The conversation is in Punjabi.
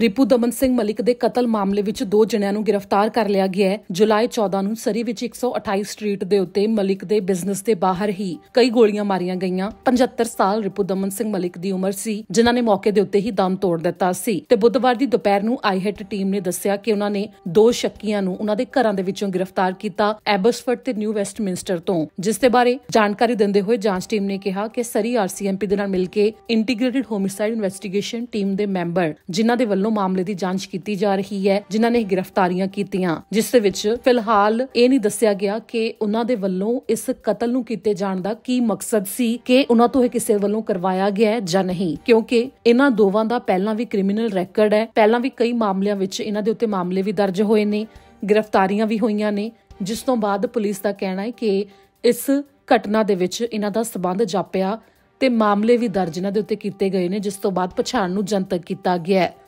ਰਿਪੂ ਦਮਨ ਸਿੰਘ ਮਲਿਕ ਦੇ ਕਤਲ ਮਾਮਲੇ ਵਿੱਚ ਦੋ ਜਣਿਆਂ ਨੂੰ ਗ੍ਰਿਫਤਾਰ ਕਰ ਲਿਆ ਗਿਆ ਹੈ ਜੁਲਾਈ 14 ਨੂੰ ਸਰੀ ਵਿੱਚ 128 ਸਟਰੀਟ ਦੇ ਉੱਤੇ ਮਲਿਕ ਦੇ ਬਿਜ਼ਨਸ ਦੇ ਬਾਹਰ ਹੀ ਕਈ ਗੋਲੀਆਂ ਮਾਰੀਆਂ ਗਈਆਂ 75 ਸਾਲ ਰਿਪੂ ਦਮਨ ਸਿੰਘ ਮਲਿਕ ਦੀ ਉਮਰ ਸੀ ਜਿਨ੍ਹਾਂ ਨੇ ਮੌਕੇ ਦੇ ਉੱਤੇ ਹੀ ਦਮ ਤੋੜ ਦਿੱਤਾ ਸੀ ਤੇ ਬੁੱਧਵਾਰ ਦੀ ਦੁਪਹਿਰ ਨੂੰ ਆਈਹੈਟ ਟੀਮ ਨੇ ਦੱਸਿਆ ਕਿ ਉਹਨਾਂ ਨੇ ਦੋ ਸ਼ੱਕੀਆਂ ਨੂੰ ਉਹਨਾਂ ਦੇ ਘਰਾਂ ਦੇ ਵਿੱਚੋਂ ਗ੍ਰਿਫਤਾਰ ਕੀਤਾ ਐਬਸਫੋਰਡ ਤੇ ਨਿਊ ਵੈਸਟਮਿੰਸਟਰ ਤੋਂ ਜਿਸ ਦੇ ਬਾਰੇ ਜਾਣਕਾਰੀ ਦਿੰਦੇ ਹੋਏ ਜਾਂਚ ਟੀਮ ਨੇ ਕਿਹਾ ਕਿ ਸਰੀ ਆਰਸੀਐਮਪੀ ਦੇ ਨਾਲ ਮਿਲ ਕੇ ਇੰਟੀਗ੍ਰੇਟਿਡ ਹੋਮਿਸਾਈਡ ਇਨਵੈਸਟੀਗੇਸ਼ਨ ਟੀਮ ਦੇ ਮੈਂਬਰ ਜਿਨ੍ਹਾਂ ਦੇ ਵੱਲੋਂ ਮਾਮਲੇ ਦੀ ਜਾਂਚ ਕੀਤੀ ਜਾ ਰਹੀ ਹੈ ਜਿਨ੍ਹਾਂ ਨੇ ਗ੍ਰਿਫਤਾਰੀਆਂ ਕੀਤੀਆਂ ਜਿਸ ਦੇ ਵਿੱਚ ਫਿਲਹਾਲ ਇਹ ਨਹੀਂ ਦੱਸਿਆ ਗਿਆ ਕਿ ਉਹਨਾਂ ਦੇ ਵੱਲੋਂ ਇਸ ਕਤਲ ਨੂੰ ਕੀਤੇ ਜਾਣ ਦਾ ਕੀ ਮਕਸਦ ਸੀ ਕਿ ਉਹਨਾਂ ਤੋਂ ਇਹ ਕਿਸੇ ਵੱਲੋਂ ਕਰਵਾਇਆ ਗਿਆ ਹੈ ਜਾਂ ਨਹੀਂ ਕਿਉਂਕਿ ਇਹਨਾਂ ਦੋਵਾਂ ਦਾ ਪਹਿਲਾਂ ਵੀ ਕ੍ਰਿਮੀਨਲ ਰੈਕੋਰਡ ਹੈ ਪਹਿਲਾਂ ਵੀ ਕਈ ਮਾਮਲਿਆਂ ਵਿੱਚ ਇਹਨਾਂ ਦੇ ਉੱਤੇ ਮਾਮਲੇ ਵੀ ਦਰਜ ਹੋਏ ਨੇ ਗ੍ਰਿਫਤਾਰੀਆਂ ਵੀ ਹੋਈਆਂ ਨੇ ਜਿਸ ਤੋਂ ਬਾਅਦ ਪੁਲਿਸ ਦਾ ਕਹਿਣਾ ਹੈ ਕਿ ਇਸ ਘਟਨਾ ਦੇ ਵਿੱਚ ਇਹਨਾਂ ਦਾ ਸਬੰਧ ਜਾਪਿਆ ਤੇ ਮਾਮਲੇ ਵੀ ਦਰਜ ਇਹਨਾਂ ਦੇ ਉੱਤੇ ਕੀਤੇ ਗਏ ਨੇ ਜਿਸ ਤੋਂ ਬਾਅਦ ਪਛਾਣ ਨੂੰ ਜਨਤਕ ਕੀਤਾ ਗਿਆ ਹੈ